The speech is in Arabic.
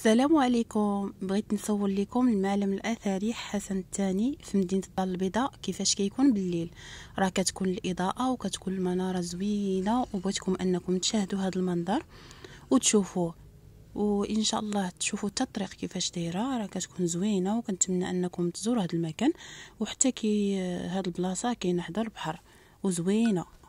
السلام عليكم بغيت نصور لكم المعلم الاثري حسن الثاني في مدينه الدار البيضاء كيفاش كيكون بالليل راه كتكون الاضاءه وكتكون المناره زوينه وبغيتكم انكم تشاهدوا هذا المنظر وتشوفوه وان شاء الله تشوفوا حتى الطريق كيفاش دايره راه كتكون زوينه وكنتمنى انكم تزوروا هذا المكان وحتى كي هاد آه، البلاصه كاينه حدا البحر وزوينه